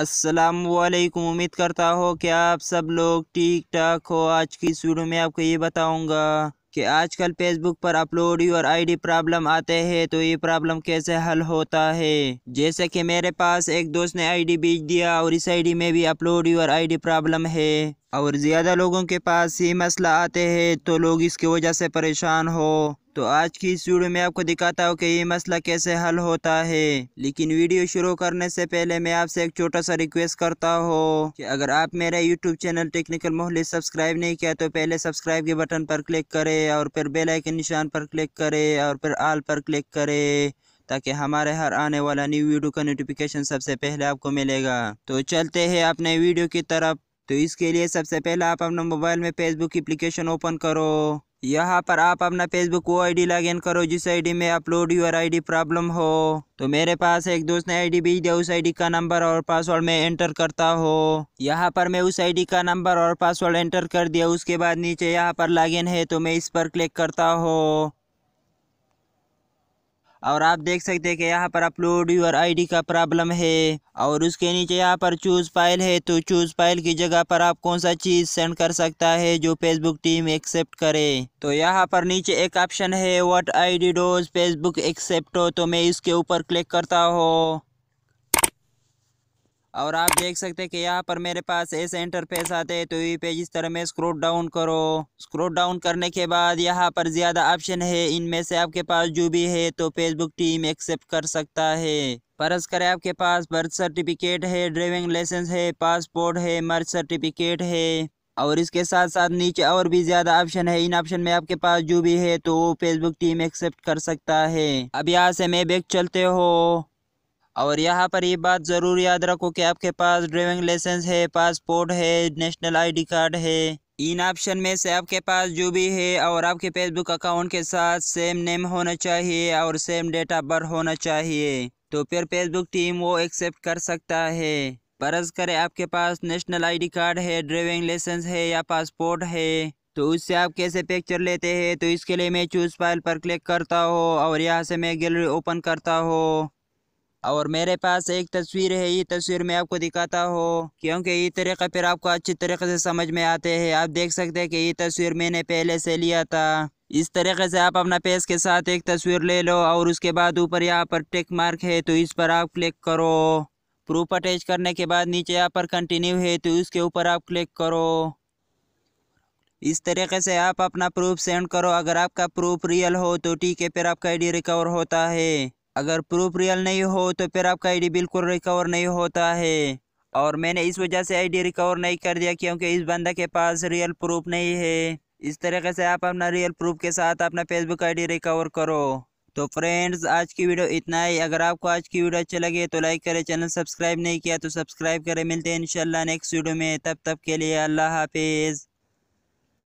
असलकुम उम्मीद करता हो कि आप सब लोग ठीक ठाक हो आज की इस वीडियो में आपको ये बताऊंगा कि आजकल फेसबुक पर अपलोड और आईडी प्रॉब्लम आते हैं तो ये प्रॉब्लम कैसे हल होता है जैसे कि मेरे पास एक दोस्त ने आईडी भेज दिया और इस आईडी में भी अपलोड और आईडी प्रॉब्लम है और ज़्यादा लोगों के पास ये मसला आते हैं तो लोग इसकी वजह से परेशान हो तो आज की इस वीडियो में आपको दिखाता हूँ कि ये मसला कैसे हल होता है लेकिन वीडियो शुरू करने से पहले मैं आपसे एक छोटा सा रिक्वेस्ट करता हूँ कि अगर आप मेरा यूट्यूब चैनल टेक्निकल मोहल्ले सब्सक्राइब नहीं किया तो पहले सब्सक्राइब के बटन पर क्लिक करें और फिर बेल आइकन निशान पर क्लिक करें और फिर आल पर क्लिक करें ताकि हमारे हर आने वाला न्यू वीडियो का नोटिफिकेशन सबसे पहले आपको मिलेगा तो चलते हैं अपने वीडियो की तरफ तो इसके लिए सबसे पहले आप अपने मोबाइल में फेसबुक एप्लीकेशन ओपन करो यहाँ पर आप अपना फेसबुक वो आईडी लॉगिन करो जिस आईडी में अपलोड यूर आईडी प्रॉब्लम हो तो मेरे पास एक दोस्त ने आईडी भेज दिया उस आईडी का नंबर और पासवर्ड में एंटर करता हो यहाँ पर मैं उस आईडी का नंबर और पासवर्ड एंटर कर दिया उसके बाद नीचे यहाँ पर लॉगिन है तो मैं इस पर क्लिक करता हो और आप देख सकते हैं कि यहाँ पर अपलोड यूर आईडी का प्रॉब्लम है और उसके नीचे यहाँ पर चूज़ फाइल है तो चूज़ फाइल की जगह पर आप कौन सा चीज़ सेंड कर सकता है जो फेसबुक टीम एक्सेप्ट करे तो यहाँ पर नीचे एक ऑप्शन है what ID does Facebook accept हो तो मैं इसके ऊपर क्लिक करता हूँ और आप देख सकते हैं कि यहाँ पर मेरे पास ऐसे इंटरफेस आते हैं तो ये पेज इस तरह में स्क्रोल डाउन करो स्क्रोल डाउन करने के बाद यहाँ पर ज़्यादा ऑप्शन है इनमें से आपके पास जो भी है तो फेसबुक टीम एक्सेप्ट कर सकता है परस करें आपके पास बर्थ सर्टिफिकेट है ड्राइविंग लाइसेंस है पासपोर्ट है मर्थ सर्टिफिकेट है और इसके साथ साथ नीचे और भी ज़्यादा ऑप्शन है इन ऑप्शन में आपके पास जो भी है तो वो फेसबुक टीम एक्सेप्ट कर सकता है अब यहाँ से मैं बैग चलते हो और यहाँ पर ये बात ज़रूर याद रखो कि आपके पास ड्राइविंग लाइसेंस है पासपोर्ट है नेशनल आईडी कार्ड है इन ऑप्शन में से आपके पास जो भी है और आपके फेसबुक अकाउंट के साथ सेम नेम होना चाहिए और सेम डेट ऑफ बर्थ होना चाहिए तो फिर फेसबुक टीम वो एक्सेप्ट कर सकता है परस करें आपके पास नेशनल आईडी कार्ड है ड्राइविंग लाइसेंस है या पासपोर्ट है तो उससे आप कैसे पिक्चर लेते हैं तो इसके लिए मैं चूज़ फाइल पर क्लिक करता हूँ और यहाँ से मैं गैलरी ओपन करता हूँ और मेरे पास एक तस्वीर है ये तस्वीर मैं आपको दिखाता हूँ क्योंकि ये तरीका फिर आपको अच्छी तरीके से समझ में आते हैं आप देख सकते हैं कि ये तस्वीर मैंने पहले से लिया था इस तरीके से आप अपना पेज के साथ एक तस्वीर ले लो और उसके बाद ऊपर यहाँ पर टेक मार्क है तो इस पर आप क्लिक करो प्रूफ अटैच करने के बाद नीचे यहाँ पर कंटिन्यू है तो उसके ऊपर आप क्लिक करो इस तरीके से आप अपना प्रूफ सेंड करो अगर आपका प्रूफ रियल हो तो ठीक है फिर आपका आईडी रिकवर होता है अगर प्रूफ रियल नहीं हो तो फिर आपका आईडी बिल्कुल रिकवर नहीं होता है और मैंने इस वजह से आईडी रिकवर नहीं कर दिया क्योंकि इस बंदा के पास रियल प्रूफ नहीं है इस तरीके से आप अपना रियल प्रूफ के साथ अपना फेसबुक आईडी रिकवर करो तो फ्रेंड्स आज की वीडियो इतना ही अगर आपको आज की वीडियो अच्छी लगे तो लाइक करें चैनल सब्सक्राइब नहीं किया तो सब्सक्राइब करें मिलते हैं इन नेक्स्ट वीडियो में तब तक के लिए अल्लाह हाफिज़